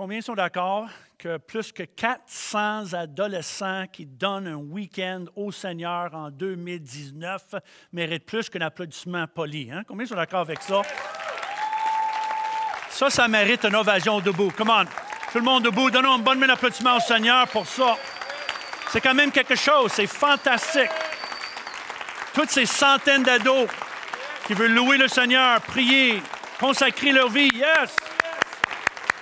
Combien sont d'accord que plus que 400 adolescents qui donnent un week-end au Seigneur en 2019 méritent plus qu'un applaudissement poli? Hein? Combien sont d'accord avec ça? Ça, ça mérite une ovation debout. Come on. Tout le monde debout. Donnons un bonne applaudissement au Seigneur pour ça. C'est quand même quelque chose. C'est fantastique. Toutes ces centaines d'ados qui veulent louer le Seigneur, prier, consacrer leur vie. Yes!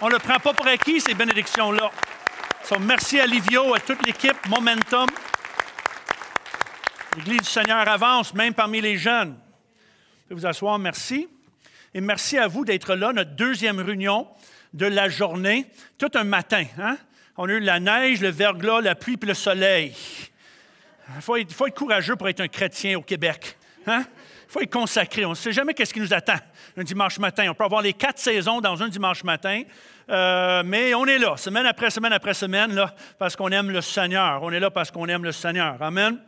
On ne le prend pas pour acquis, ces bénédictions-là. merci à Livio, à toute l'équipe, Momentum. L'Église du Seigneur avance, même parmi les jeunes. Je vous asseoir, merci. Et merci à vous d'être là, notre deuxième réunion de la journée, tout un matin. Hein? On a eu la neige, le verglas, la pluie puis le soleil. Il faut être, courageux pour être un chrétien au Québec. Hein? Il faut être consacré. On ne sait jamais qu'est-ce qui nous attend un dimanche matin. On peut avoir les quatre saisons dans un dimanche matin, euh, mais on est là, semaine après semaine après semaine, là, parce qu'on aime le Seigneur. On est là parce qu'on aime le Seigneur. Amen.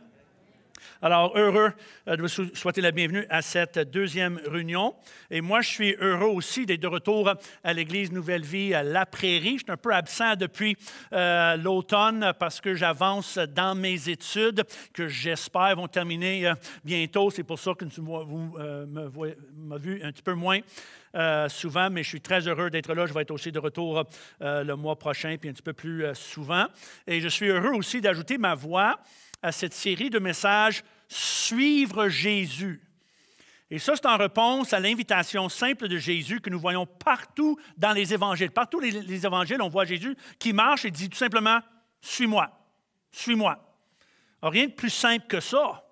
Alors, heureux euh, de vous souhaiter la bienvenue à cette deuxième réunion. Et moi, je suis heureux aussi d'être de retour à l'Église Nouvelle Vie à La Prairie. Je suis un peu absent depuis euh, l'automne parce que j'avance dans mes études que j'espère vont terminer euh, bientôt. C'est pour ça que vous m'avez vu un petit peu moins. souvent, mais je suis très heureux d'être là. Je vais être aussi de retour le mois prochain, puis un petit peu plus souvent. Et je suis heureux aussi d'ajouter ma voix à cette série de messages Suivre Jésus. Et ça, c'est en réponse à l'invitation simple de Jésus que nous voyons partout dans les évangiles. Partout les, les évangiles, on voit Jésus qui marche et dit tout simplement, Suis-moi, suis-moi. Rien de plus simple que ça.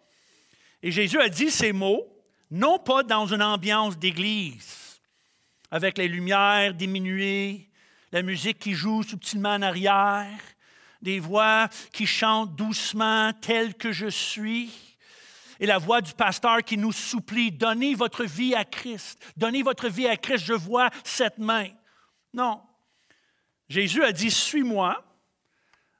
Et Jésus a dit ces mots, non pas dans une ambiance d'église, avec les lumières diminuées, la musique qui joue subtilement en arrière, des voix qui chantent doucement tel que je suis, et la voix du pasteur qui nous supplie, donnez votre vie à Christ, donnez votre vie à Christ, je vois cette main. Non. Jésus a dit, suis-moi,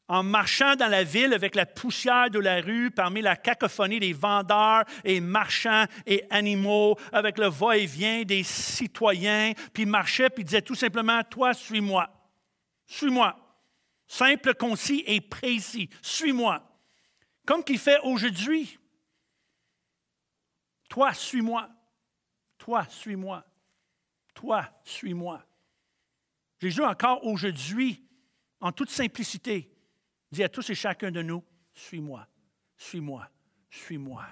en marchant dans la ville avec la poussière de la rue, parmi la cacophonie des vendeurs et marchands et animaux, avec le va-et-vient des citoyens, puis il marchait, puis disait tout simplement, toi, suis-moi, suis-moi. Simple, concis et précis. Suis-moi. Comme qu'il fait aujourd'hui. Toi, suis-moi. Toi, suis-moi. Toi, suis-moi. Jésus encore aujourd'hui, en toute simplicité, dit à tous et chacun de nous, suis-moi, suis-moi, suis-moi.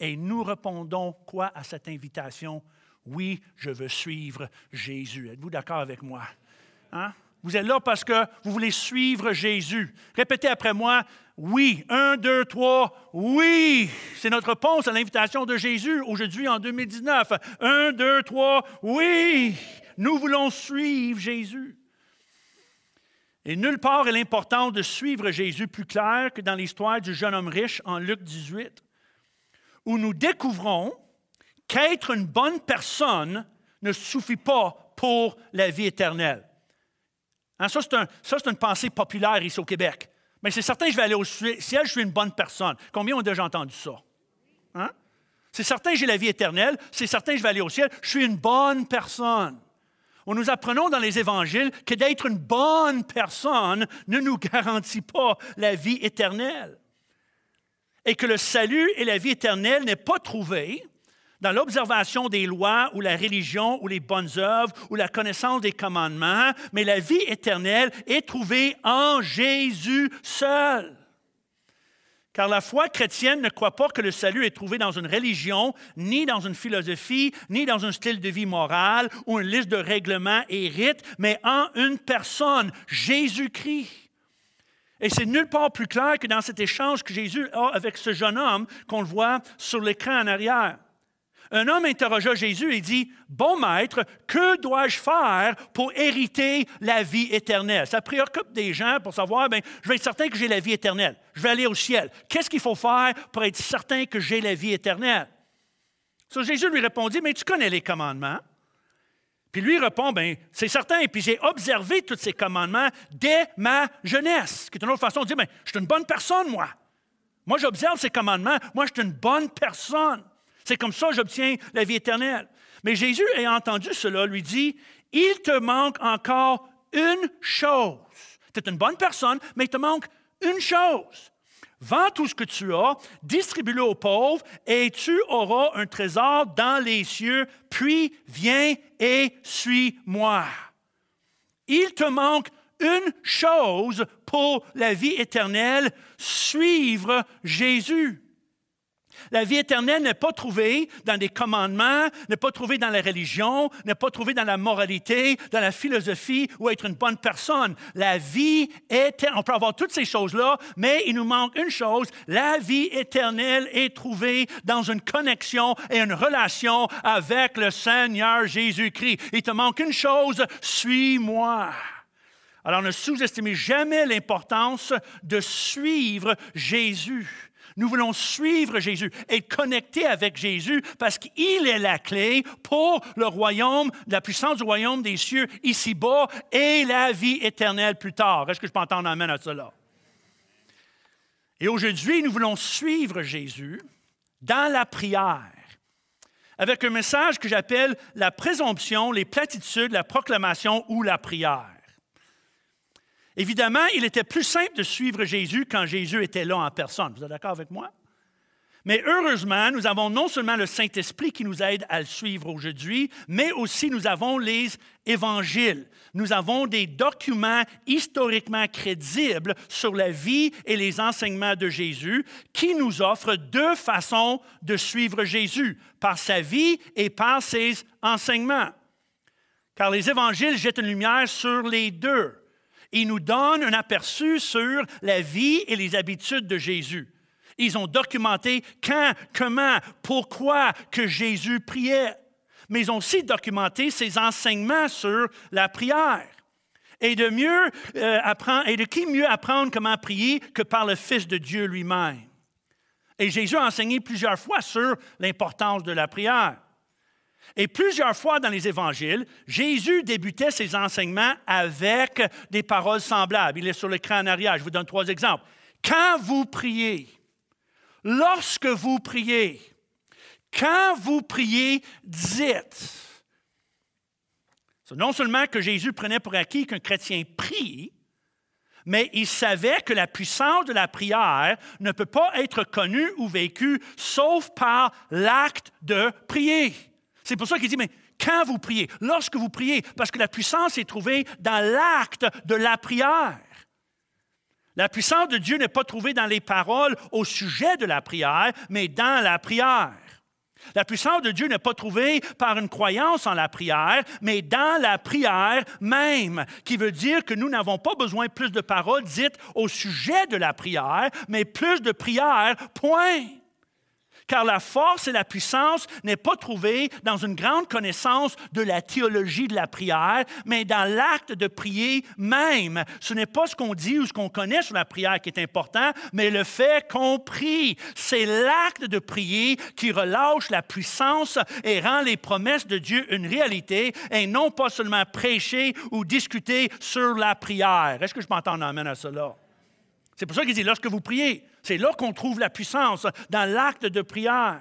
Et nous répondons quoi à cette invitation? Oui, je veux suivre Jésus. Êtes-vous d'accord avec moi? Hein? Vous êtes là parce que vous voulez suivre Jésus. Répétez après moi, oui. Un, deux, trois, oui. C'est notre réponse à l'invitation de Jésus aujourd'hui en 2019. Un, deux, trois, oui. Nous voulons suivre Jésus. Et nulle part est l'importance de suivre Jésus plus clair que dans l'histoire du jeune homme riche en Luc 18, où nous découvrons qu'être une bonne personne ne suffit pas pour la vie éternelle. Hein, ça, c'est une pensée populaire ici au Québec. Mais c'est certain que je vais aller au ciel, je suis une bonne personne. Combien ont déjà entendu ça? Hein? C'est certain que j'ai la vie éternelle, c'est certain que je vais aller au ciel, je suis une bonne personne. On nous apprenons dans les évangiles que d'être une bonne personne ne nous garantit pas la vie éternelle. Et que le salut et la vie éternelle n'est pas trouvé dans l'observation des lois ou la religion ou les bonnes œuvres ou la connaissance des commandements, mais la vie éternelle est trouvée en Jésus seul. Car la foi chrétienne ne croit pas que le salut est trouvé dans une religion, ni dans une philosophie, ni dans un style de vie moral ou une liste de règlements et rites, mais en une personne, Jésus-Christ. Et c'est nulle part plus clair que dans cet échange que Jésus a avec ce jeune homme qu'on le voit sur l'écran en arrière. Un homme interrogea Jésus et dit, Bon maître, que dois-je faire pour hériter la vie éternelle? Ça préoccupe des gens pour savoir, bien, je vais être certain que j'ai la vie éternelle. Je vais aller au ciel. Qu'est-ce qu'il faut faire pour être certain que j'ai la vie éternelle? Jésus lui répondit, Mais tu connais les commandements. Puis lui répond, ben, c'est certain, Et puis j'ai observé tous ces commandements dès ma jeunesse. Ce qui une autre façon de dire, ben, je suis une bonne personne, moi. Moi, j'observe ces commandements. Moi, je suis une bonne personne. C'est comme ça que j'obtiens la vie éternelle. Mais Jésus, ayant entendu cela, lui dit, il te manque encore une chose. Tu es une bonne personne, mais il te manque une chose. Vends tout ce que tu as, distribue-le aux pauvres, et tu auras un trésor dans les cieux, puis viens et suis-moi. Il te manque une chose pour la vie éternelle, suivre Jésus. La vie éternelle n'est pas trouvée dans des commandements, n'est pas trouvée dans la religion, n'est pas trouvée dans la moralité, dans la philosophie ou être une bonne personne. La vie éternelle, on peut avoir toutes ces choses-là, mais il nous manque une chose, la vie éternelle est trouvée dans une connexion et une relation avec le Seigneur Jésus-Christ. Il te manque une chose, suis-moi. Alors ne sous-estimez jamais l'importance de suivre Jésus. Nous voulons suivre Jésus, être connectés avec Jésus parce qu'il est la clé pour le royaume, la puissance du royaume des cieux ici-bas et la vie éternelle plus tard. Est-ce que je peux entendre amène à cela? Et aujourd'hui, nous voulons suivre Jésus dans la prière avec un message que j'appelle la présomption, les platitudes, la proclamation ou la prière. Évidemment, il était plus simple de suivre Jésus quand Jésus était là en personne. Vous êtes d'accord avec moi? Mais heureusement, nous avons non seulement le Saint-Esprit qui nous aide à le suivre aujourd'hui, mais aussi nous avons les évangiles. Nous avons des documents historiquement crédibles sur la vie et les enseignements de Jésus qui nous offrent deux façons de suivre Jésus, par sa vie et par ses enseignements. Car les évangiles jettent une lumière sur les deux. Il nous donne un aperçu sur la vie et les habitudes de Jésus. Ils ont documenté quand, comment, pourquoi que Jésus priait, mais ils ont aussi documenté ses enseignements sur la prière. Et de, euh, et de qui mieux apprendre comment prier que par le Fils de Dieu lui-même. Et Jésus a enseigné plusieurs fois sur l'importance de la prière. Et plusieurs fois dans les évangiles, Jésus débutait ses enseignements avec des paroles semblables. Il est sur l'écran en arrière. Je vous donne trois exemples. Quand vous priez, lorsque vous priez, quand vous priez, dites. Non seulement que Jésus prenait pour acquis qu'un chrétien prie, mais il savait que la puissance de la prière ne peut pas être connue ou vécue sauf par l'acte de prier. C'est pour ça qu'il dit, mais quand vous priez, lorsque vous priez, parce que la puissance est trouvée dans l'acte de la prière. La puissance de Dieu n'est pas trouvée dans les paroles au sujet de la prière, mais dans la prière. La puissance de Dieu n'est pas trouvée par une croyance en la prière, mais dans la prière même, qui veut dire que nous n'avons pas besoin plus de paroles dites au sujet de la prière, mais plus de prières, point. Car la force et la puissance n'est pas trouvée dans une grande connaissance de la théologie de la prière, mais dans l'acte de prier même. Ce n'est pas ce qu'on dit ou ce qu'on connaît sur la prière qui est important, mais le fait qu'on prie. C'est l'acte de prier qui relâche la puissance et rend les promesses de Dieu une réalité et non pas seulement prêcher ou discuter sur la prière. Est-ce que je m'entends en amène à cela? C'est pour ça qu'il dit, lorsque vous priez, c'est là qu'on trouve la puissance, dans l'acte de prière.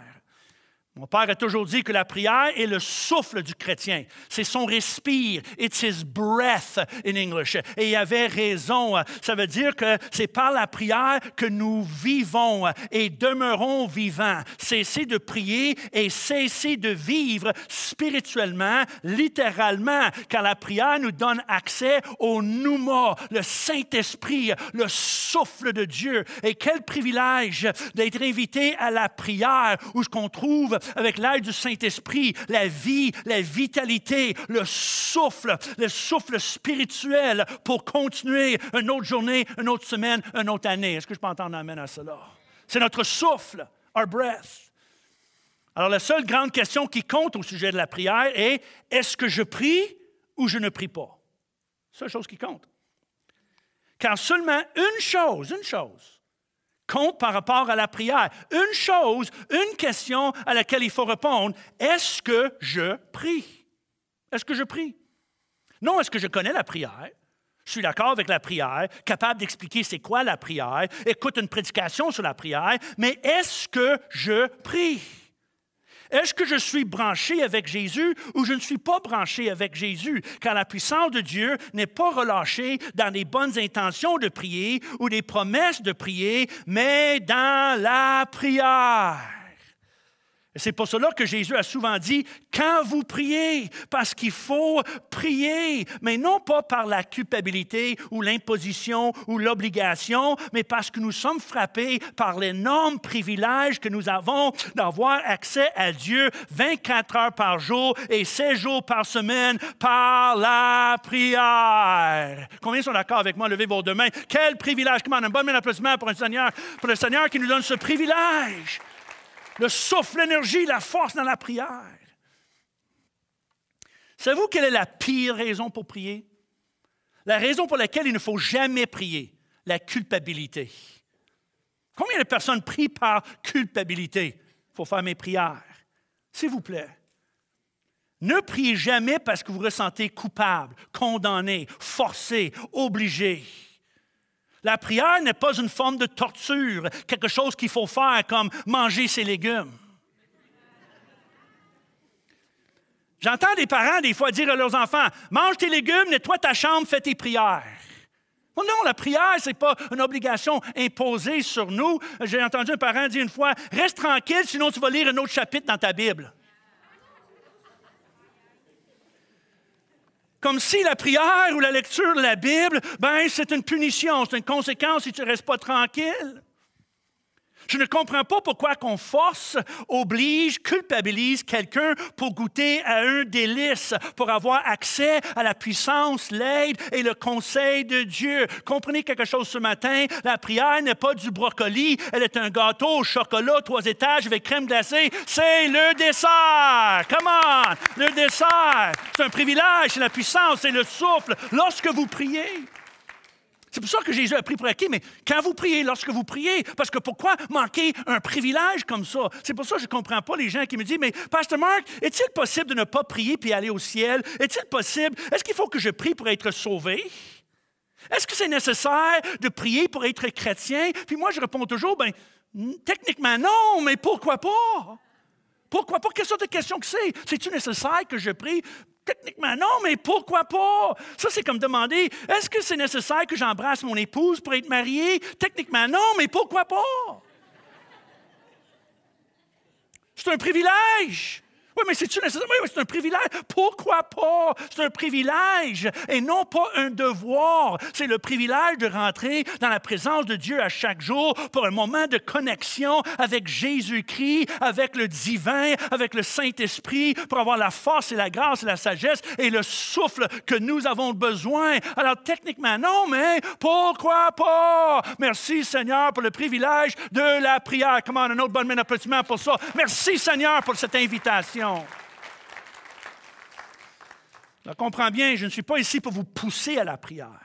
Mon père a toujours dit que la prière est le souffle du chrétien. C'est son respire. It's his breath in English. Et il avait raison. Ça veut dire que c'est par la prière que nous vivons et demeurons vivants. Cesser de prier et cesser de vivre spirituellement, littéralement, car la prière nous donne accès au pneuma, le Saint-Esprit, le souffle de Dieu. Et quel privilège d'être invité à la prière où qu'on trouve avec l'aide du Saint-Esprit, la vie, la vitalité, le souffle, le souffle spirituel pour continuer une autre journée, une autre semaine, une autre année. Est-ce que je peux entendre amène à cela? C'est notre souffle, our breath. Alors la seule grande question qui compte au sujet de la prière est est-ce que je prie ou je ne prie pas? Seule chose qui compte. Car seulement une chose, une chose compte par rapport à la prière. Une chose, une question à laquelle il faut répondre, est-ce que je prie? Est-ce que je prie? Non, est-ce que je connais la prière? Je suis d'accord avec la prière, capable d'expliquer c'est quoi la prière, écoute une prédication sur la prière, mais est-ce que je prie? Est-ce que je suis branché avec Jésus ou je ne suis pas branché avec Jésus? Car la puissance de Dieu n'est pas relâchée dans les bonnes intentions de prier ou des promesses de prier, mais dans la prière. C'est pour cela que Jésus a souvent dit, quand vous priez, parce qu'il faut prier, mais non pas par la culpabilité ou l'imposition ou l'obligation, mais parce que nous sommes frappés par l'énorme privilège que nous avons d'avoir accès à Dieu 24 heures par jour et 16 jours par semaine par la prière. Combien sont d'accord avec moi? Levez vos deux mains. Quel privilège! Comment un bon applaudissement pour, un Seigneur, pour le Seigneur qui nous donne ce privilège le souffle, l'énergie, la force dans la prière. Savez-vous quelle est la pire raison pour prier? La raison pour laquelle il ne faut jamais prier, la culpabilité. Combien de personnes prient par culpabilité? pour faire mes prières. S'il vous plaît, ne priez jamais parce que vous vous ressentez coupable, condamné, forcé, obligé. La prière n'est pas une forme de torture, quelque chose qu'il faut faire comme manger ses légumes. J'entends des parents des fois dire à leurs enfants Mange tes légumes, nettoie ta chambre, fais tes prières. Oh non, la prière, ce n'est pas une obligation imposée sur nous. J'ai entendu un parent dire une fois Reste tranquille, sinon tu vas lire un autre chapitre dans ta Bible. Comme si la prière ou la lecture de la Bible, ben, c'est une punition, c'est une conséquence si tu ne restes pas tranquille. Je ne comprends pas pourquoi qu'on force, oblige, culpabilise quelqu'un pour goûter à un délice, pour avoir accès à la puissance, l'aide et le conseil de Dieu. Comprenez quelque chose ce matin, la prière n'est pas du brocoli, elle est un gâteau au chocolat, trois étages avec crème glacée. C'est le dessert. Come on, le dessert. C'est un privilège, c'est la puissance, c'est le souffle. Lorsque vous priez, c'est pour ça que Jésus a pris pour acquis, mais quand vous priez, lorsque vous priez, parce que pourquoi manquer un privilège comme ça? C'est pour ça que je ne comprends pas les gens qui me disent, mais Pasteur Mark, est-il possible de ne pas prier puis aller au ciel? Est-il possible? Est-ce qu'il faut que je prie pour être sauvé? Est-ce que c'est nécessaire de prier pour être chrétien? Puis moi, je réponds toujours, ben, techniquement non, mais pourquoi pas? Pourquoi pas? Quelle sorte de question que c'est? C'est-tu nécessaire que je prie Techniquement, non, mais pourquoi pas? Ça, c'est comme demander, est-ce que c'est nécessaire que j'embrasse mon épouse pour être marié? Techniquement, non, mais pourquoi pas? C'est un privilège. Oui, mais c'est-tu Oui, c'est un privilège. Pourquoi pas? C'est un privilège et non pas un devoir. C'est le privilège de rentrer dans la présence de Dieu à chaque jour pour un moment de connexion avec Jésus-Christ, avec le divin, avec le Saint-Esprit, pour avoir la force et la grâce et la sagesse et le souffle que nous avons besoin. Alors, techniquement, non, mais pourquoi pas? Merci, Seigneur, pour le privilège de la prière. Comment un autre bon applaudissement pour ça. Merci, Seigneur, pour cette invitation. Je comprends bien, je ne suis pas ici pour vous pousser à la prière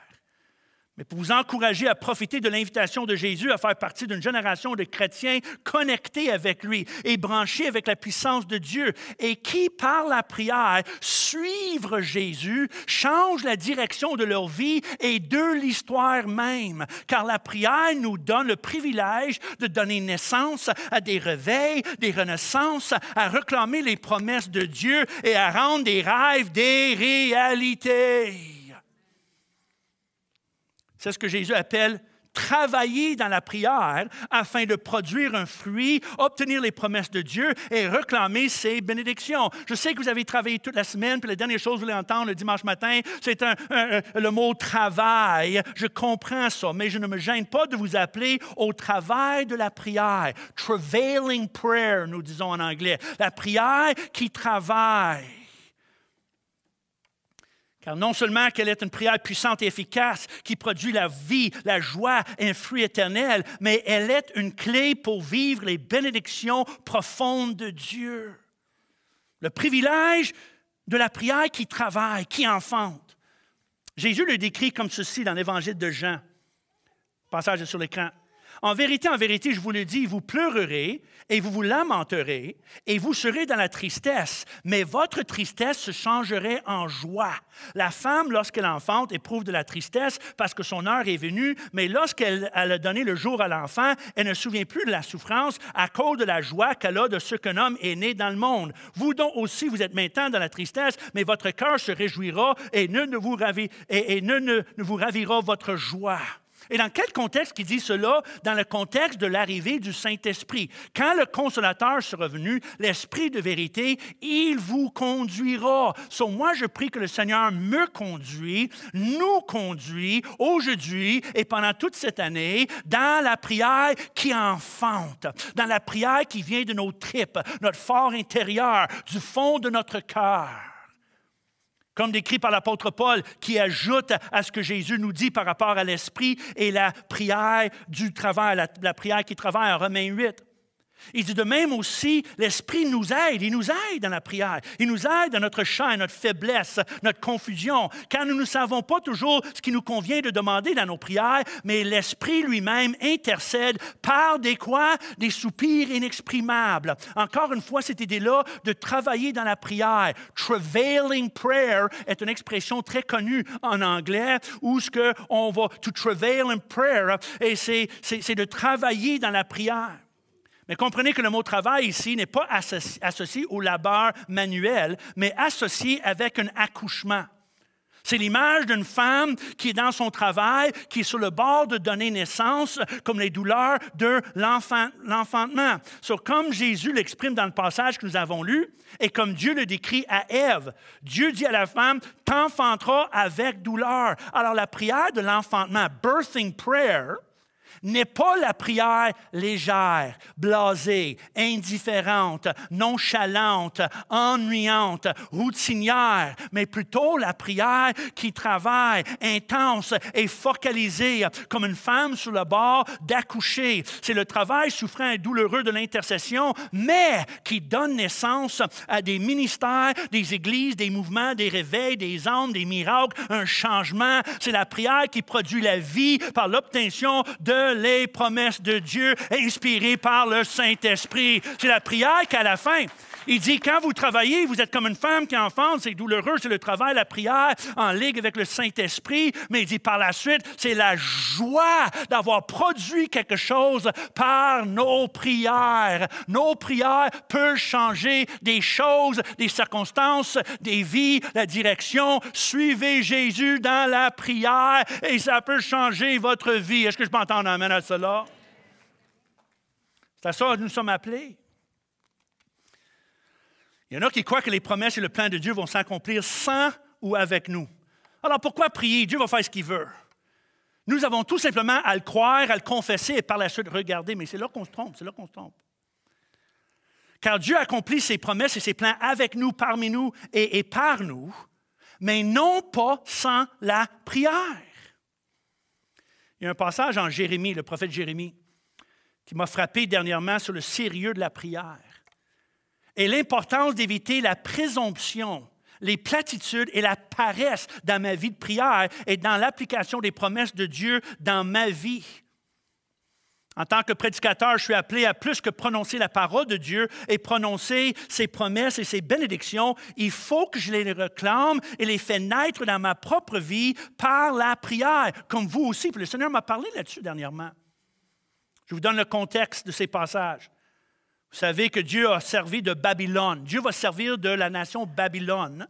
mais pour vous encourager à profiter de l'invitation de Jésus à faire partie d'une génération de chrétiens connectés avec lui et branchés avec la puissance de Dieu et qui, par la prière, suivre Jésus, changent la direction de leur vie et de l'histoire même, car la prière nous donne le privilège de donner naissance à des réveils, des renaissances, à réclamer les promesses de Dieu et à rendre des rêves des réalités. C'est ce que Jésus appelle travailler dans la prière afin de produire un fruit, obtenir les promesses de Dieu et réclamer ses bénédictions. Je sais que vous avez travaillé toute la semaine, puis la dernière chose que vous voulez entendre le dimanche matin, c'est un, le mot travail. Je comprends ça, mais je ne me gêne pas de vous appeler au travail de la prière. Travailing prayer, nous disons en anglais. La prière qui travaille. Car non seulement qu'elle est une prière puissante et efficace qui produit la vie, la joie et un fruit éternel, mais elle est une clé pour vivre les bénédictions profondes de Dieu. Le privilège de la prière qui travaille, qui enfante. Jésus le décrit comme ceci dans l'évangile de Jean. Passage sur l'écran. En vérité, en vérité, je vous le dis, vous pleurerez et vous vous lamenterez et vous serez dans la tristesse, mais votre tristesse se changerait en joie. La femme, lorsqu'elle enfante, éprouve de la tristesse parce que son heure est venue, mais lorsqu'elle a donné le jour à l'enfant, elle ne se souvient plus de la souffrance à cause de la joie qu'elle a de ce qu'un homme est né dans le monde. Vous donc aussi, vous êtes maintenant dans la tristesse, mais votre cœur se réjouira et ne, vous ne vous ravira votre joie. Et dans quel contexte qui dit cela? Dans le contexte de l'arrivée du Saint-Esprit. Quand le consolateur sera venu, l'Esprit de vérité, il vous conduira. So, moi, je prie que le Seigneur me conduit, nous conduit aujourd'hui et pendant toute cette année dans la prière qui enfante, dans la prière qui vient de nos tripes, notre fort intérieur, du fond de notre cœur comme décrit par l'apôtre Paul, qui ajoute à ce que Jésus nous dit par rapport à l'esprit et la prière du travail, la, prière qui travaille en Romains 8. Il dit de même aussi, l'Esprit nous aide, il nous aide dans la prière, il nous aide dans notre chair, notre faiblesse, notre confusion, car nous ne savons pas toujours ce qui nous convient de demander dans nos prières, mais l'Esprit lui-même intercède par des quoi? Des soupirs inexprimables. Encore une fois, cette idée-là de travailler dans la prière, travailing prayer est une expression très connue en anglais, où ce que on va, to travail in prayer, et c'est de travailler dans la prière. Mais comprenez que le mot travail ici n'est pas associé au labeur manuel, mais associé avec un accouchement. C'est l'image d'une femme qui est dans son travail, qui est sur le bord de donner naissance, comme les douleurs de l'enfantement. So, comme Jésus l'exprime dans le passage que nous avons lu, et comme Dieu le décrit à Ève, Dieu dit à la femme, t'enfanteras avec douleur. Alors la prière de l'enfantement, birthing prayer, n'est pas la prière légère, blasée, indifférente, nonchalante, ennuyante, routinière, mais plutôt la prière qui travaille, intense et focalisée, comme une femme sur le bord d'accoucher. C'est le travail souffrant et douloureux de l'intercession, mais qui donne naissance à des ministères, des églises, des mouvements, des réveils, des âmes, des miracles, un changement. C'est la prière qui produit la vie par l'obtention de les promesses de Dieu inspirées par le Saint-Esprit. C'est la prière qu'à la fin, il dit, quand vous travaillez, vous êtes comme une femme qui enfant c'est douloureux, c'est le travail, la prière, en ligue avec le Saint-Esprit, mais il dit, par la suite, c'est la joie d'avoir produit quelque chose par nos prières. Nos prières peuvent changer des choses, des circonstances, des vies, la direction. Suivez Jésus dans la prière et ça peut changer votre vie. Est-ce que je peux entendre un amen à cela? C'est à ça que nous sommes appelés. Il y en a qui croient que les promesses et le plan de Dieu vont s'accomplir sans ou avec nous. Alors pourquoi prier? Dieu va faire ce qu'il veut. Nous avons tout simplement à le croire, à le confesser et par la suite regarder, mais c'est là qu'on se trompe, c'est là qu'on se trompe. Car Dieu accomplit ses promesses et ses plans avec nous, parmi nous et, et par nous, mais non pas sans la prière. Il y a un passage en Jérémie, le prophète Jérémie, qui m'a frappé dernièrement sur le sérieux de la prière et l'importance d'éviter la présomption, les platitudes et la paresse dans ma vie de prière et dans l'application des promesses de Dieu dans ma vie. En tant que prédicateur, je suis appelé à plus que prononcer la parole de Dieu et prononcer ses promesses et ses bénédictions. Il faut que je les réclame et les fais naître dans ma propre vie par la prière, comme vous aussi. le Seigneur m'a parlé là-dessus dernièrement. Je vous donne le contexte de ces passages. Vous savez que Dieu a servi de Babylone. Dieu va servir de la nation Babylone hein,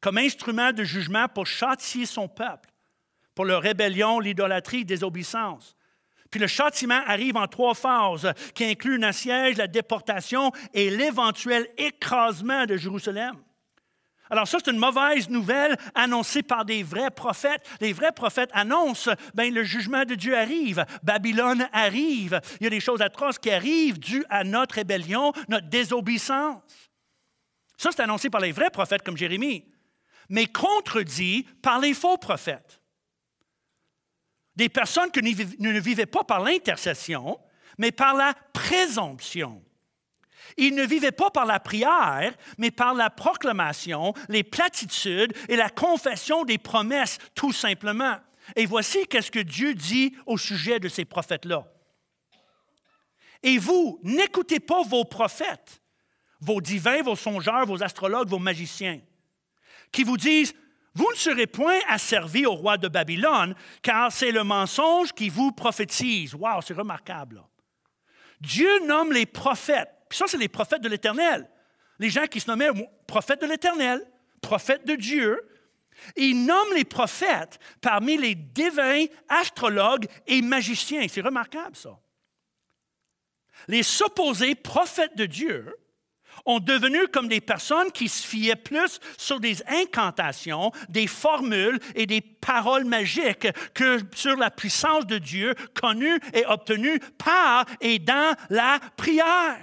comme instrument de jugement pour châtier son peuple, pour leur rébellion, l'idolâtrie, la désobéissance. Puis le châtiment arrive en trois phases, qui incluent un siège, la déportation et l'éventuel écrasement de Jérusalem. Alors ça, c'est une mauvaise nouvelle annoncée par des vrais prophètes. Les vrais prophètes annoncent, ben, le jugement de Dieu arrive, Babylone arrive, il y a des choses atroces qui arrivent dues à notre rébellion, notre désobéissance. Ça, c'est annoncé par les vrais prophètes comme Jérémie, mais contredit par les faux prophètes. Des personnes qui ne vivaient pas par l'intercession, mais par la présomption. Ils ne vivaient pas par la prière, mais par la proclamation, les platitudes et la confession des promesses, tout simplement. Et voici qu'est-ce que Dieu dit au sujet de ces prophètes-là. Et vous, n'écoutez pas vos prophètes, vos divins, vos songeurs, vos astrologues, vos magiciens, qui vous disent, vous ne serez point asservis au roi de Babylone, car c'est le mensonge qui vous prophétise. Waouh, c'est remarquable. Dieu nomme les prophètes puis ça, c'est les prophètes de l'Éternel. Les gens qui se nommaient euh, prophètes de l'Éternel, prophètes de Dieu. ils nomment les prophètes parmi les divins astrologues et magiciens. C'est remarquable, ça. Les supposés prophètes de Dieu ont devenu comme des personnes qui se fiaient plus sur des incantations, des formules et des paroles magiques que sur la puissance de Dieu connue et obtenue par et dans la prière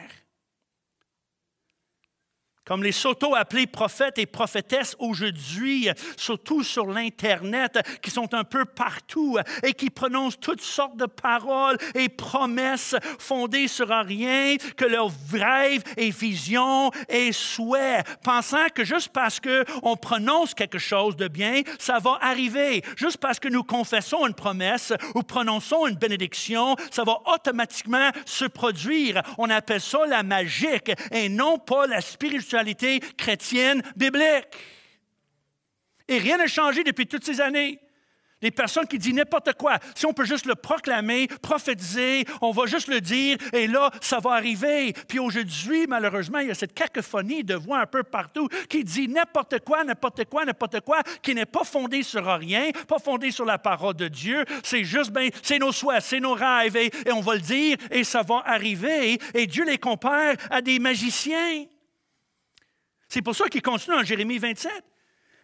comme les s'auto-appelés prophètes et prophétesses aujourd'hui, surtout sur l'Internet, qui sont un peu partout et qui prononcent toutes sortes de paroles et promesses fondées sur rien que leurs rêves et visions et souhaits, pensant que juste parce qu'on prononce quelque chose de bien, ça va arriver. Juste parce que nous confessons une promesse ou prononçons une bénédiction, ça va automatiquement se produire. On appelle ça la magique et non pas la spiritualité spiritualité chrétienne biblique. Et rien n'a changé depuis toutes ces années. Les personnes qui disent n'importe quoi. Si on peut juste le proclamer, prophétiser, on va juste le dire, et là, ça va arriver. Puis aujourd'hui, malheureusement, il y a cette cacophonie de voix un peu partout qui dit n'importe quoi, n'importe quoi, n'importe quoi, qui n'est pas fondée sur rien, pas fondée sur la parole de Dieu. C'est juste, ben, c'est nos souhaits, c'est nos rêves, et on va le dire, et ça va arriver. Et Dieu les compare à des magiciens. C'est pour ça qu'il continue en Jérémie 27.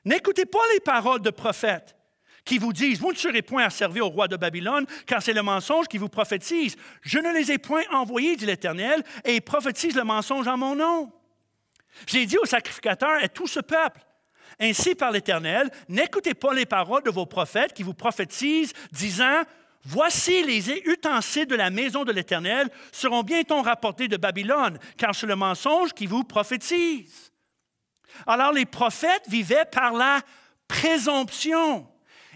N'écoutez pas les paroles de prophètes qui vous disent, vous ne serez point à servir au roi de Babylone, car c'est le mensonge qui vous prophétise. Je ne les ai point envoyés, dit l'Éternel, et ils prophétisent le mensonge en mon nom. J'ai dit aux sacrificateurs et tout ce peuple, ainsi par l'Éternel, n'écoutez pas les paroles de vos prophètes qui vous prophétisent, disant, Voici les utensils de la maison de l'Éternel seront bientôt rapportés de Babylone, car c'est le mensonge qui vous prophétise. Alors les prophètes vivaient par la présomption.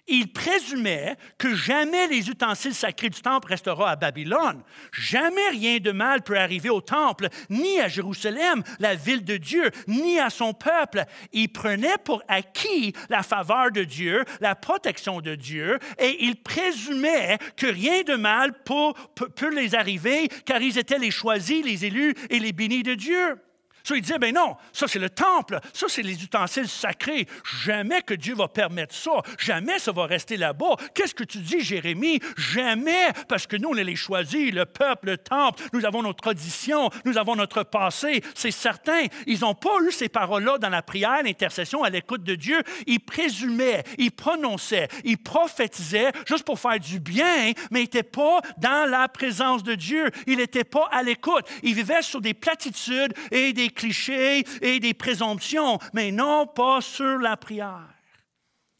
Ils présumaient que jamais les ustensiles sacrés du temple restera à Babylone. Jamais rien de mal peut arriver au temple, ni à Jérusalem, la ville de Dieu, ni à son peuple. Ils prenaient pour acquis la faveur de Dieu, la protection de Dieu, et ils présumaient que rien de mal peut les arriver, car ils étaient les choisis, les élus et les bénis de Dieu. Ça, il dit, ben non, ça c'est le temple, ça c'est les utensils sacrés. Jamais que Dieu va permettre ça. Jamais ça va rester là-bas. Qu'est-ce que tu dis, Jérémie? Jamais, parce que nous, on est les choisis, le peuple, le temple, nous avons nos traditions, nous avons notre passé. C'est certain, ils n'ont pas eu ces paroles-là dans la prière, l'intercession, à l'écoute de Dieu. Ils présumaient, ils prononçaient, ils prophétisaient juste pour faire du bien, mais ils n'étaient pas dans la présence de Dieu. Ils n'étaient pas à l'écoute. Ils vivaient sur des platitudes et des clichés et des présomptions, mais non pas sur la prière.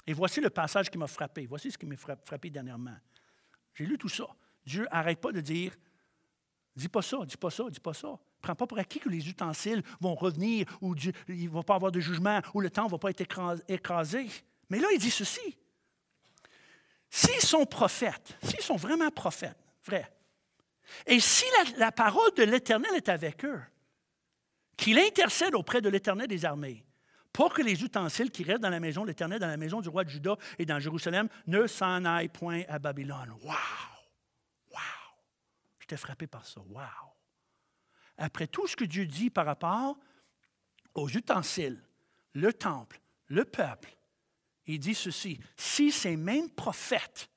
Et voici le passage qui m'a frappé. Voici ce qui m'a frappé dernièrement. J'ai lu tout ça. Dieu n'arrête pas de dire Dis pas ça, dis pas ça, dis pas ça. Prends pas pour acquis que les ustensiles vont revenir ou il ne va pas avoir de jugement ou le temps ne va pas être écrasé. Mais là, il dit ceci. S'ils sont prophètes, s'ils sont vraiment prophètes, vrai, et si la parole de l'Éternel est avec eux, qu'il intercède auprès de l'Éternel des armées pour que les ustensiles qui restent dans la maison de l'Éternel, dans la maison du roi de Juda et dans Jérusalem, ne s'en aillent point à Babylone. Wow! Wow! J'étais frappé par ça. Wow! Après tout ce que Dieu dit par rapport aux ustensiles, le temple, le peuple, il dit ceci, si ces mêmes prophètes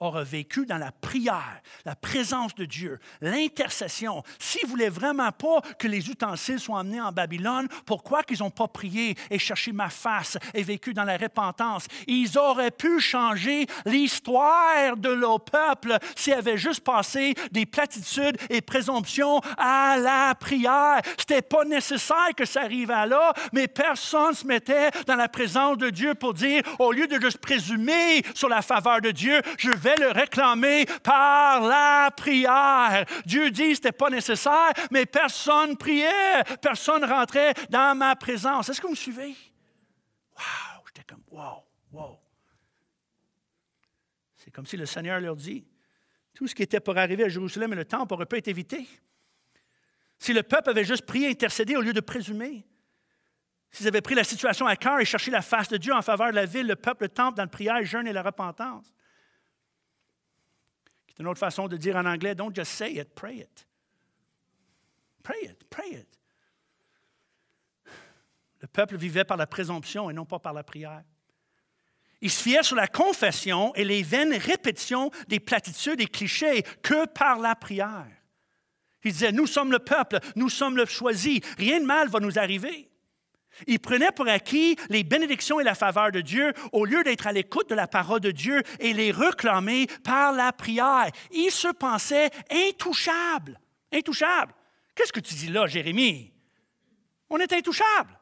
aura vécu dans la prière, la présence de Dieu, l'intercession. S'ils ne voulaient vraiment pas que les utensiles soient amenés en Babylone, pourquoi qu'ils n'ont pas prié et cherché ma face et vécu dans la repentance? Ils auraient pu changer l'histoire de leur peuple s'ils avaient juste passé des platitudes et présomptions à la prière. Ce n'était pas nécessaire que ça à là, mais personne se mettait dans la présence de Dieu pour dire, au lieu de juste présumer sur la faveur de Dieu, je vais le réclamer par la prière. Dieu dit, ce n'était pas nécessaire, mais personne priait, personne rentrait dans ma présence. Est-ce que vous me suivez? Wow, j'étais comme, wow, wow. C'est comme si le Seigneur leur dit, tout ce qui était pour arriver à Jérusalem et le temple aurait pas être évité. Si le peuple avait juste prié, intercédé au lieu de présumer, s'ils avaient pris la situation à cœur et cherché la face de Dieu en faveur de la ville, le peuple, le temple, dans la prière, le jeûne et la repentance, une autre façon de dire en anglais, don't just say it, pray it. Pray it, pray it. Le peuple vivait par la présomption et non pas par la prière. Il se fiait sur la confession et les vaines répétitions des platitudes, et clichés, que par la prière. Il disait, nous sommes le peuple, nous sommes le choisi, rien de mal va nous arriver. Ils prenaient pour acquis les bénédictions et la faveur de Dieu au lieu d'être à l'écoute de la parole de Dieu et les reclamer par la prière. Ils se pensaient intouchables. Intouchables. Qu'est-ce que tu dis là, Jérémie? On est intouchables.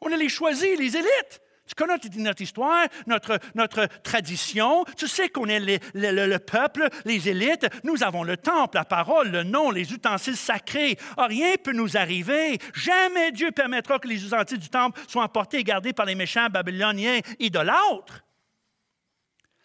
On a les choisis, les élites. Tu connais notre histoire, notre, notre tradition. Tu sais qu'on est le, peuple, les élites. Nous avons le temple, la parole, le nom, les ustensiles sacrés. Ah, rien ne peut nous arriver. Jamais Dieu permettra que les ustensiles du temple soient emportés et gardés par les méchants babyloniens idolâtres.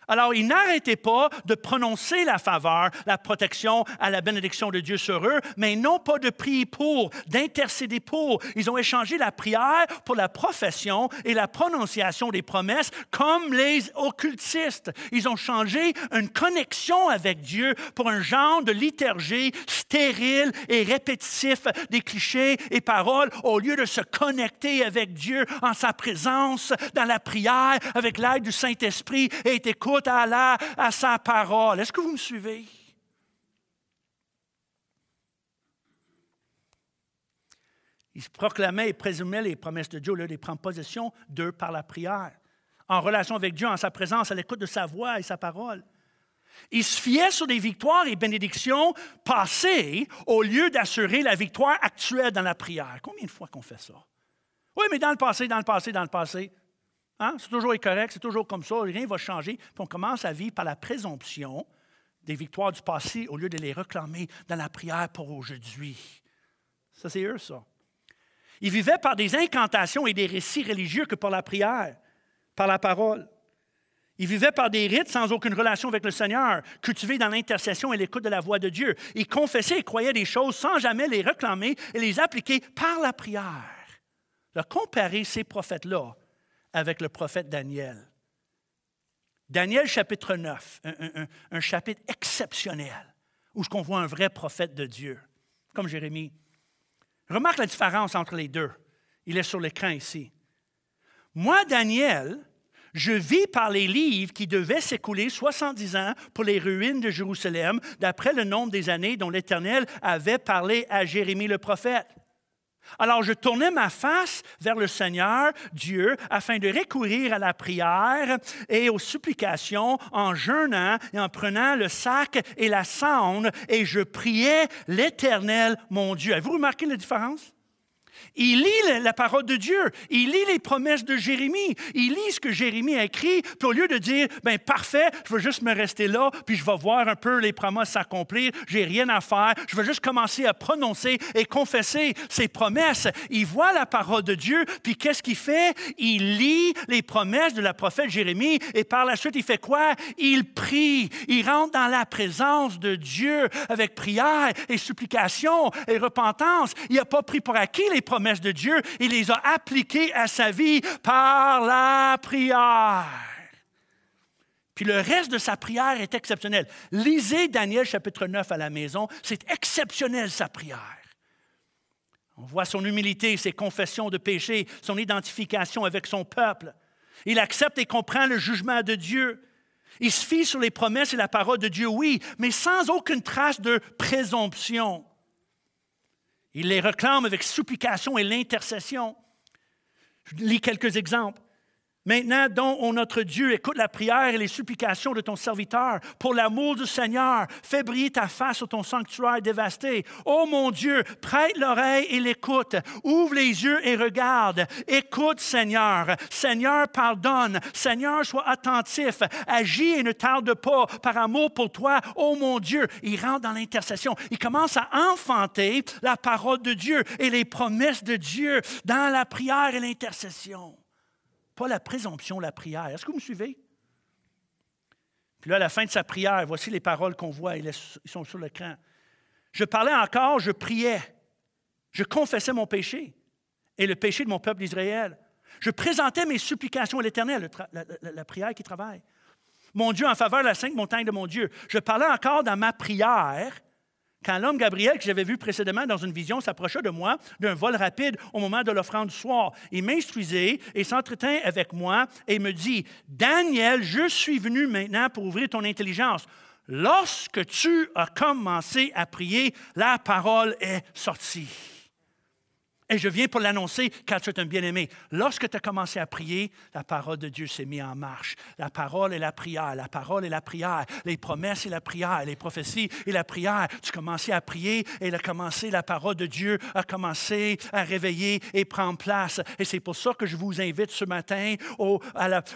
Alors, ils n'arrêtaient pas de prononcer la faveur, la protection à la bénédiction de Dieu sur eux, mais non pas de prier pour, d'intercéder pour. Ils ont échangé la prière pour la profession et la prononciation des promesses comme les occultistes. Ils ont changé une connexion avec Dieu pour un genre de liturgie stérile et répétitif des clichés et paroles au lieu de se connecter avec Dieu en sa présence, dans la prière, avec l'aide du Saint-Esprit et écoute à à sa parole. Est-ce que vous me suivez? Il se proclamait et présumait les promesses de Dieu, là, les prendre possession d'eux par la prière, en relation avec Dieu, en sa présence, à l'écoute de sa voix et sa parole. Il se fiait sur des victoires et bénédictions passées au lieu d'assurer la victoire actuelle dans la prière. Combien de fois qu'on fait ça? Oui, mais dans le passé, dans le passé, dans le passé. Hein? C'est toujours correct, c'est toujours comme ça, rien ne va changer. Puis on commence à vivre par la présomption des victoires du passé au lieu de les reclamer dans la prière pour aujourd'hui. Ça, c'est eux, ça. Ils vivaient par des incantations et des récits religieux que par la prière, par la parole. Ils vivaient par des rites sans aucune relation avec le Seigneur, cultivés dans l'intercession et l'écoute de la voix de Dieu. Ils confessaient et croyaient des choses sans jamais les reclamer et les appliquer par la prière. comparer ces prophètes-là avec le prophète Daniel. Daniel chapitre 9, un, chapitre exceptionnel, où ce qu'on voit un vrai prophète de Dieu, comme Jérémie. Remarque la différence entre les deux. Il est sur l'écran ici. Moi, Daniel, je vis par les livres qui devaient s'écouler 70 ans pour les ruines de Jérusalem, d'après le nombre des années dont l'Éternel avait parlé à Jérémie le prophète. Alors je tournais ma face vers le Seigneur Dieu afin de recourir à la prière et aux supplications en jeûnant et en prenant le sac et la cendre et je priais l'Éternel mon Dieu. Avez-vous remarqué la différence? Il lit la parole de Dieu, il lit les promesses de Jérémie, il lit ce que Jérémie a écrit, puis au lieu de dire, ben parfait, je veux juste me rester là, puis je vais voir un peu les promesses s'accomplir, j'ai rien à faire, je veux juste commencer à prononcer et confesser ces promesses. Il voit la parole de Dieu, puis qu'est-ce qu'il fait? Il lit les promesses de la prophète Jérémie, et par la suite, il fait quoi? Il prie, il rentre dans la présence de Dieu avec prière et supplication et repentance. Il n'a pas pris pour acquis les promesses de Dieu, il les a appliquées à sa vie par la prière. Puis le reste de sa prière est exceptionnel. Lisez Daniel chapitre 9 à la maison, c'est exceptionnel sa prière. On voit son humilité, ses confessions de péché, son identification avec son peuple. Il accepte et comprend le jugement de Dieu. Il se fie sur les promesses et la parole de Dieu, oui, mais sans aucune trace de présomption. Il les réclame avec supplication et l'intercession. Je lis quelques exemples. Maintenant, donc, ô oh notre Dieu, écoute la prière et les supplications de ton serviteur. Pour l'amour du Seigneur, fais briller ta face sur ton sanctuaire dévasté. Ô oh mon Dieu, prête l'oreille et l'écoute. Ouvre les yeux et regarde. Écoute, Seigneur. Seigneur, pardonne. Seigneur, sois attentif. Agis et ne tarde pas par amour pour toi. Ô oh mon Dieu, il rentre dans l'intercession. Il commence à enfanter la parole de Dieu et les promesses de Dieu dans la prière et l'intercession. Pas la présomption, la prière. Est-ce que vous me suivez? Puis là, à la fin de sa prière, voici les paroles qu'on voit, ils sont sur le Je parlais encore, je priais, je confessais mon péché et le péché de mon peuple d'Israël. Je présentais mes supplications à l'Éternel, la, la, prière qui travaille. Mon Dieu, en faveur de la sainte montagne de mon Dieu. Je parlais encore dans ma prière quand l'homme Gabriel, que j'avais vu précédemment dans une vision, s'approcha de moi d'un vol rapide au moment de l'offrande du soir, il m'instruisait et s'entretint avec moi et me dit Daniel, je suis venu maintenant pour ouvrir ton intelligence. Lorsque tu as commencé à prier, la parole est sortie. Et je viens pour l'annoncer car tu es un bien-aimé. Lorsque tu as commencé à prier, la parole de Dieu s'est mise en marche. La parole et la prière, la parole et la prière, les promesses et la prière, les prophéties et la prière. Tu commençais à prier et la, commencé, la parole de Dieu a commencé à réveiller et prendre place. Et c'est pour ça que je vous invite ce matin au,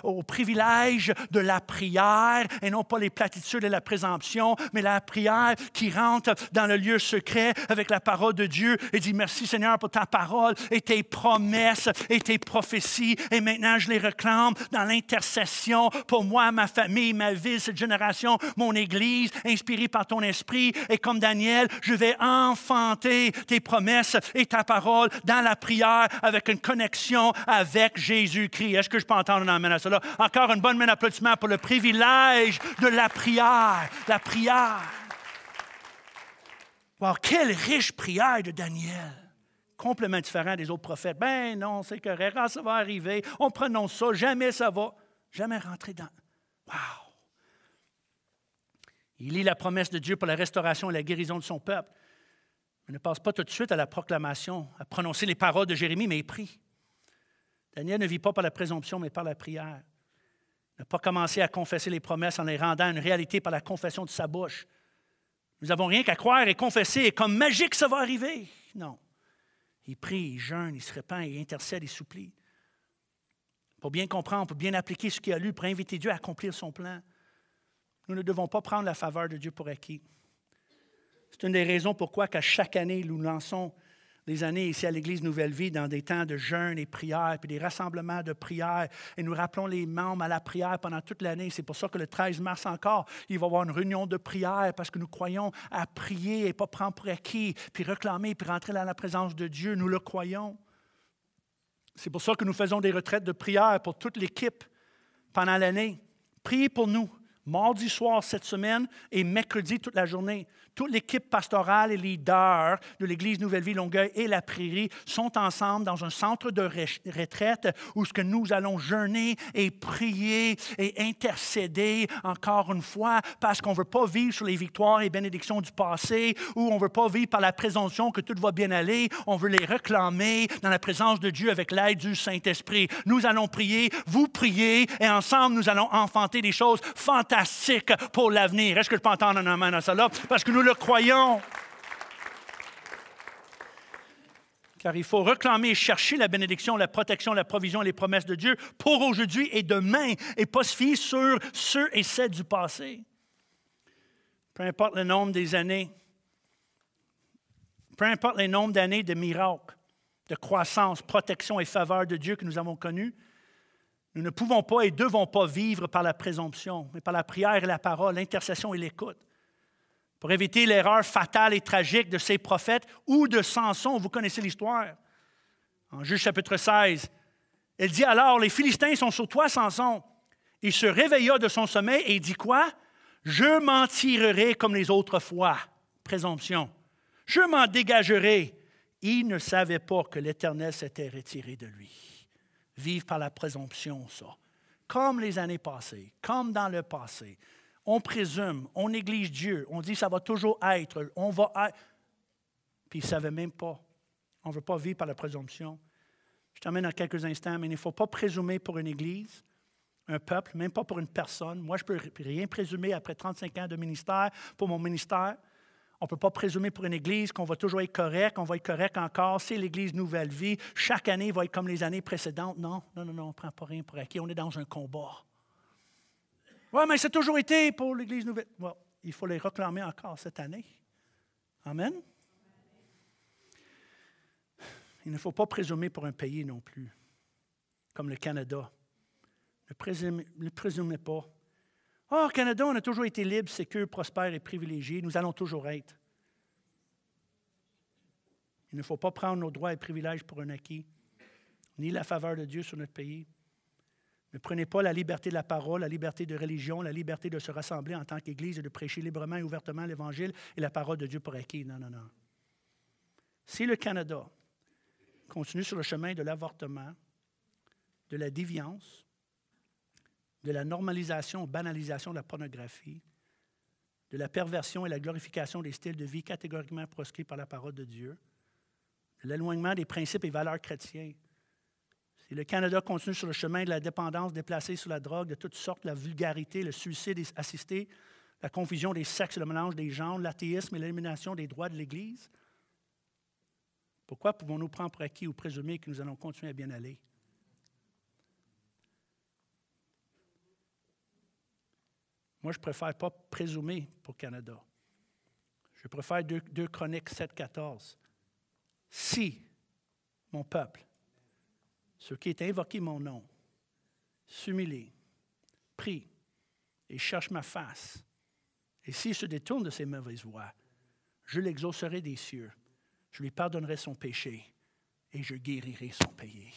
au privilège de la prière et non pas les platitudes et la présomption, mais la prière qui rentre dans le lieu secret avec la parole de Dieu et dit merci Seigneur pour ta parole paroles et tes promesses et tes prophéties. Et maintenant, je les réclame dans l'intercession pour moi, ma famille, ma ville, cette génération, mon Église, inspirée par ton esprit. Et comme Daniel, je vais enfanter tes promesses et ta parole dans la prière avec une connexion avec Jésus-Christ. Est-ce que je peux entendre un amen à cela? Encore une bonne main d'applaudissement pour le privilège de la prière. La prière. Wow, quelle riche prière de Daniel complètement différent des autres prophètes. Ben non, c'est que ah, ça va arriver, on prononce ça, jamais ça va. Jamais rentrer dans. Wow! Il lit la promesse de Dieu pour la restauration et la guérison de son peuple. mais ne passe pas tout de suite à la proclamation, à prononcer les paroles de Jérémie, mais il prie. Daniel ne vit pas par la présomption, mais par la prière. Il n'a pas commencé à confesser les promesses en les rendant une réalité par la confession de sa bouche. Nous n'avons rien qu'à croire et confesser, et comme magique, ça va arriver. Non. Il prie, il jeûne, il se répand, il intercède, il supplie. Pour bien comprendre, pour bien appliquer ce qu'il a lu, pour inviter Dieu à accomplir son plan. Nous ne devons pas prendre la faveur de Dieu pour acquis. C'est une des raisons pourquoi qu'à chaque année, nous lançons des années ici à l'Église Nouvelle Vie dans des temps de jeûne et prière, puis des rassemblements de prière. Et nous rappelons les membres à la prière pendant toute l'année. C'est pour ça que le 13 mars encore, il va y avoir une réunion de prière parce que nous croyons à prier et pas prendre pour acquis, puis réclamer, puis rentrer dans la présence de Dieu. Nous le croyons. C'est pour ça que nous faisons des retraites de prière pour toute l'équipe pendant l'année. Priez pour nous mardi soir cette semaine et mercredi toute la journée toute l'équipe pastorale et leader de l'Église Nouvelle-Vie-Longueuil et la Prairie sont ensemble dans un centre de retraite où ce que nous allons jeûner et prier et intercéder encore une fois parce qu'on ne veut pas vivre sur les victoires et bénédictions du passé ou on ne veut pas vivre par la présomption que tout va bien aller. On veut les réclamer dans la présence de Dieu avec l'aide du Saint-Esprit. Nous allons prier, vous priez et ensemble nous allons enfanter des choses fantastiques pour l'avenir. Est-ce que je peux entendre un amen à cela? Parce que nous le croyons. Car il faut reclamer et chercher la bénédiction, la protection, la provision et les promesses de Dieu pour aujourd'hui et demain, et pas se fier sur ceux et celles du passé. Peu importe le nombre des années, peu importe le nombre d'années de miracles, de croissance, protection et faveur de Dieu que nous avons connus, nous ne pouvons pas et devons pas vivre par la présomption, mais par la prière et la parole, l'intercession et l'écoute pour éviter l'erreur fatale et tragique de ces prophètes ou de Samson. Vous connaissez l'histoire. En Juge chapitre 16, elle dit alors, les Philistins sont sur toi, Samson. Il se réveilla de son sommeil et dit quoi? Je m'en tirerai comme les autres fois. Présomption. Je m'en dégagerai. Il ne savait pas que l'Éternel s'était retiré de lui. Vive par la présomption, ça. Comme les années passées, comme dans le passé on présume, on néglige Dieu, on dit ça va toujours être, on va être. Puis il ne même pas. On ne veut pas vivre par la présomption. Je t'emmène dans quelques instants, mais il ne faut pas présumer pour une église, un peuple, même pas pour une personne. Moi, je ne peux rien présumer après 35 ans de ministère pour mon ministère. On ne peut pas présumer pour une église qu'on va toujours être correct, qu'on va être correct encore. C'est l'église Nouvelle Vie. Chaque année va être comme les années précédentes. Non, non, non, non on ne prend pas rien pour acquis. On est dans un combat. Oui, mais c'est toujours été pour l'Église nouvelle. il faut les reclamer encore cette année. Amen. Il ne faut pas présumer pour un pays non plus, comme le Canada. Ne présumez, pas. Oh, Canada, on a toujours été libre, sécure, prospère et privilégié. Nous allons toujours être. Il ne faut pas prendre nos droits et privilèges pour un acquis, ni la faveur de Dieu sur notre pays, ne prenez pas la liberté de la parole, la liberté de religion, la liberté de se rassembler en tant qu'Église et de prêcher librement et ouvertement l'Évangile et la parole de Dieu pour acquis. Non, non, non. Si le Canada continue sur le chemin de l'avortement, de la déviance, de la normalisation, banalisation de la pornographie, de la perversion et la glorification des styles de vie catégoriquement proscrits par la parole de Dieu, de l'éloignement des principes et valeurs chrétiens, et le Canada continue sur le chemin de la dépendance déplacée sur la drogue, de toutes sortes, la vulgarité, le suicide assisté, la confusion des sexes, le mélange des genres, l'athéisme et l'élimination des droits de l'Église. Pourquoi pouvons-nous prendre pour acquis ou présumer que nous allons continuer à bien aller? Moi, je préfère pas présumer pour Canada. Je préfère deux Chroniques 7, 14. Si mon peuple ce qui est invoqué mon nom, s'humilie, prie et cherche ma face, et s'il se détourne de ses mauvaises voies, je l'exaucerai des cieux, je lui pardonnerai son péché et je guérirai son pays.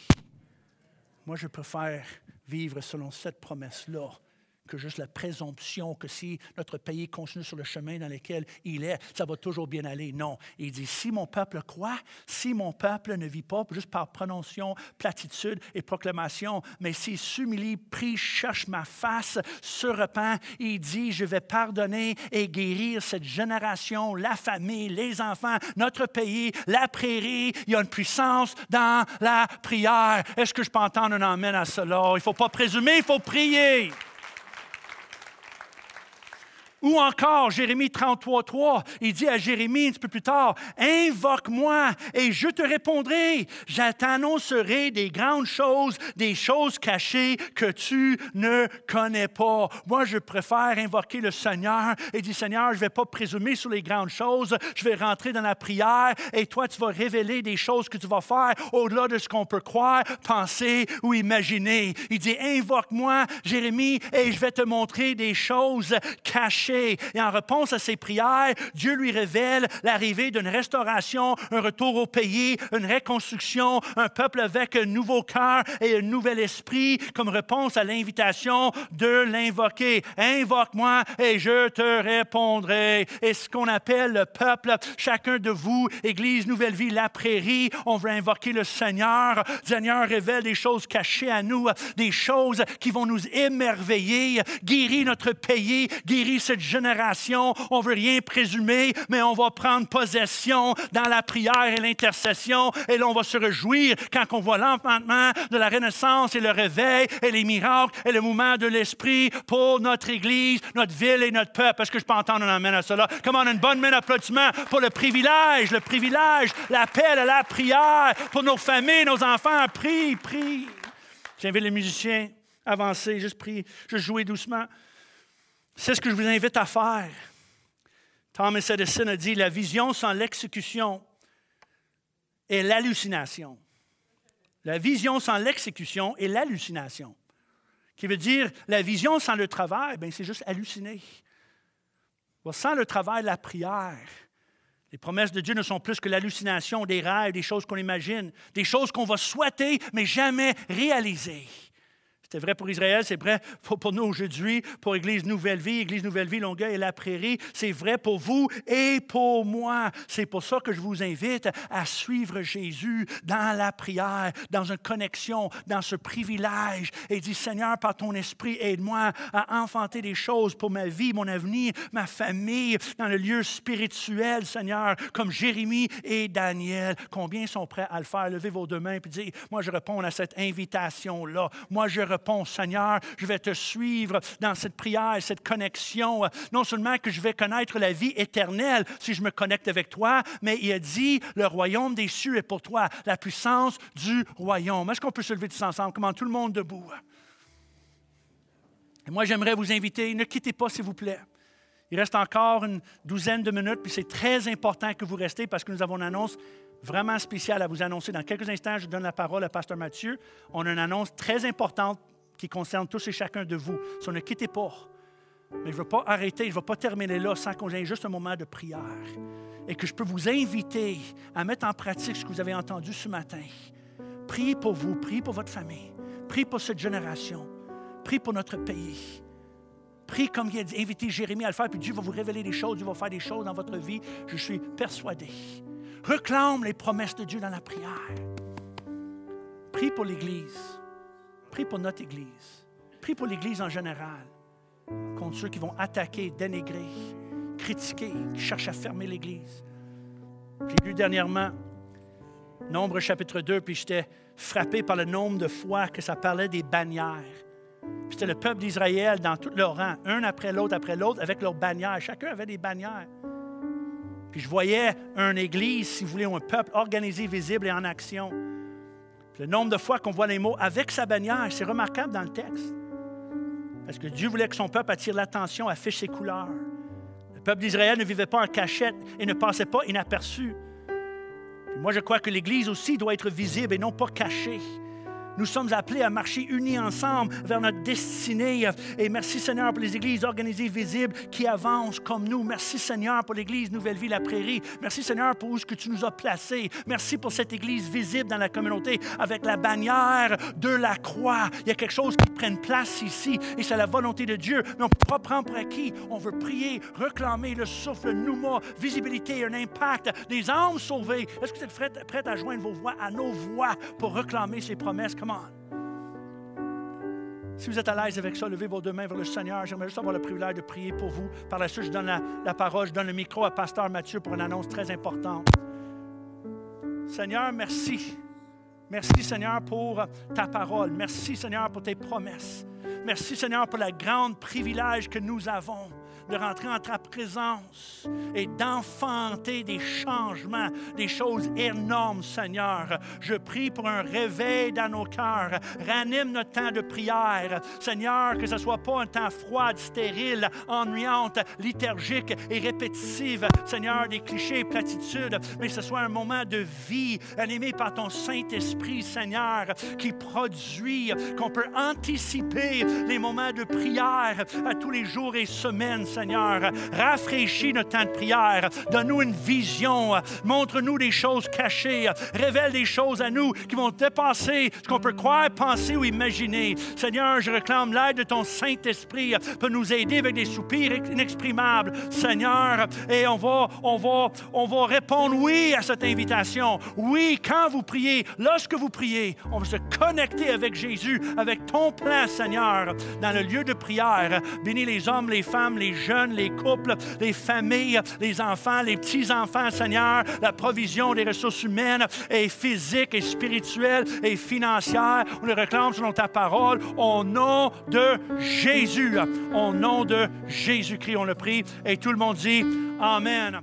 Moi, je préfère vivre selon cette promesse-là que juste la présomption que si notre pays continue sur le chemin dans lequel il est, ça va toujours bien aller. Non. Il dit, si mon peuple croit, si mon peuple ne vit pas juste par prononciation, platitude et proclamation, mais s'il s'humilie, prie, cherche ma face, se repent, il dit, je vais pardonner et guérir cette génération, la famille, les enfants, notre pays, la prairie. Il y a une puissance dans la prière. Est-ce que je peux entendre un amène à cela? Il ne faut pas présumer, il faut prier. Ou encore, Jérémie 33.3, il dit à Jérémie un petit peu plus tard, Invoque-moi et je te répondrai. Je t'annoncerai des grandes choses, des choses cachées que tu ne connais pas. Moi, je préfère invoquer le Seigneur et dire, Seigneur, je ne vais pas présumer sur les grandes choses. Je vais rentrer dans la prière et toi, tu vas révéler des choses que tu vas faire au-delà de ce qu'on peut croire, penser ou imaginer. Il dit, Invoque-moi, Jérémie, et je vais te montrer des choses cachées et en réponse à ses prières, Dieu lui révèle l'arrivée d'une restauration, un retour au pays, une reconstruction, un peuple avec un nouveau cœur et un nouvel esprit comme réponse à l'invitation de l'invoquer. Invoque-moi et je te répondrai. Et ce qu'on appelle le peuple, chacun de vous, Église Nouvelle Vie, la prairie, on veut invoquer le Seigneur. Le Seigneur révèle des choses cachées à nous, des choses qui vont nous émerveiller, guérir notre pays, guérir ce génération, on veut rien présumer, mais on va prendre possession dans la prière et l'intercession. Et là, on va se réjouir quand on voit l'enfantement de la Renaissance et le réveil et les miracles et le mouvement de l'Esprit pour notre Église, notre ville et notre peuple. Est-ce que je peux entendre un amène à cela? a une bonne main d'applaudissement pour le privilège, le privilège, l'appel à la prière pour nos familles, nos enfants. Prie, prie. J'invite les musiciens à avancer, juste prie, juste jouer doucement. C'est ce que je vous invite à faire. Thomas Edison a dit, la vision sans l'exécution est l'hallucination. La vision sans l'exécution est l'hallucination. Qui veut dire, la vision sans le travail, ben, c'est juste halluciner. Sans le travail, la prière. Les promesses de Dieu ne sont plus que l'hallucination des rêves, des choses qu'on imagine, des choses qu'on va souhaiter, mais jamais réaliser. C'est vrai pour Israël, c'est vrai pour, nous aujourd'hui, pour Église Nouvelle Vie, Église Nouvelle Vie, Longueuil et la Prairie. C'est vrai pour vous et pour moi. C'est pour ça que je vous invite à suivre Jésus dans la prière, dans une connexion, dans ce privilège. Et dit Seigneur, par ton esprit, aide-moi à enfanter des choses pour ma vie, mon avenir, ma famille, dans le lieu spirituel, Seigneur, comme Jérémie et Daniel. Combien sont prêts à le faire? Levez vos deux mains et dites, moi je réponds à cette invitation-là. Moi je Seigneur. Je vais te suivre dans cette prière, cette connexion. Non seulement que je vais connaître la vie éternelle si je me connecte avec toi, mais il a dit, le royaume des cieux est pour toi, la puissance du royaume. Est-ce qu'on peut se lever tous ensemble? Comment tout le monde debout? Et moi, j'aimerais vous inviter, ne quittez pas, s'il vous plaît. Il reste encore une douzaine de minutes, puis c'est très important que vous restez parce que nous avons une annonce vraiment spécial à vous annoncer. Dans quelques instants, je donne la parole à Pasteur Mathieu. On a une annonce très importante qui concerne tous et chacun de vous. Si on ne quittez pas. Mais je ne veux pas arrêter, je ne veux pas terminer là sans qu'on ait juste un moment de prière et que je peux vous inviter à mettre en pratique ce que vous avez entendu ce matin. Priez pour vous, priez pour votre famille, priez pour cette génération, priez pour notre pays. Priez comme il a invitez Jérémie à le faire, puis Dieu va vous révéler des choses, Dieu va faire des choses dans votre vie. Je suis persuadé. Reclame les promesses de Dieu dans la prière. Prie pour l'Église. Prie pour notre Église. Prie pour l'Église en général. Contre ceux qui vont attaquer, dénigrer, critiquer, qui cherchent à fermer l'Église. J'ai lu dernièrement Nombre chapitre 2, puis j'étais frappé par le nombre de fois que ça parlait des bannières. C'était le peuple d'Israël dans tout leur rang, un après l'autre, après l'autre, avec leurs bannières. Chacun avait des bannières. Puis je voyais une église, si vous voulez, un peuple organisé, visible et en action. le nombre de fois qu'on voit les mots avec sa bannière, c'est remarquable dans le texte. Parce que Dieu voulait que son peuple attire l'attention, affiche ses couleurs. Le peuple d'Israël ne vivait pas en cachette et ne passait pas inaperçu. Puis moi, je crois que l'Église aussi doit être visible et non pas cachée. Nous sommes appelés à marcher unis ensemble vers notre destinée. Et merci Seigneur pour les églises organisées, visibles, qui avancent comme nous. Merci Seigneur pour l'église Nouvelle Vie, la Prairie. Merci Seigneur pour où ce que tu nous as placés. Merci pour cette église visible dans la communauté avec la bannière de la croix. Il y a quelque chose qui prenne place ici et c'est la volonté de Dieu. Mais on ne peut pas prendre pour acquis. On veut prier, reclamer le souffle, le visibilité, un impact, des âmes sauvées. Est-ce que vous êtes prêts à joindre vos voix à nos voix pour reclamer ces promesses? Si vous êtes à l'aise avec ça, levez vos deux mains vers le Seigneur. J'aimerais juste avoir le privilège de prier pour vous. Par la suite, je donne la, la parole, je donne le micro à Pasteur Mathieu pour une annonce très importante. Seigneur, merci. Merci Seigneur pour ta parole. Merci Seigneur pour tes promesses. Merci Seigneur pour le grand privilège que nous avons de rentrer en ta présence et d'enfanter des changements, des choses énormes, Seigneur. Je prie pour un réveil dans nos cœurs. Ranime notre temps de prière. Seigneur, que ce ne soit pas un temps froid, stérile, ennuyante, liturgique et répétitive. Seigneur, des clichés et platitudes, mais que ce soit un moment de vie animé par ton Saint-Esprit, Seigneur, qui produit, qu'on peut anticiper les moments de prière à tous les jours et semaines, Seigneur. Rafraîchis notre temps de prière. Donne-nous une vision. Montre-nous des choses cachées. Révèle des choses à nous qui vont dépasser ce qu'on peut croire, penser ou imaginer. Seigneur, je réclame l'aide de ton Saint-Esprit pour nous aider avec des soupirs inexprimables, Seigneur. Et on va, on va, on va répondre oui à cette invitation. Oui, quand vous priez, lorsque vous priez, on va se connecter avec Jésus, avec ton plein, Seigneur, dans le lieu de prière. Bénis les hommes, les femmes, les jeunes, les couples, les familles, les enfants, les petits-enfants, Seigneur, la provision des ressources humaines et physiques et spirituelles et financières. On le réclame selon ta parole au nom de Jésus. Au nom de Jésus-Christ, on le prie. Et tout le monde dit Amen.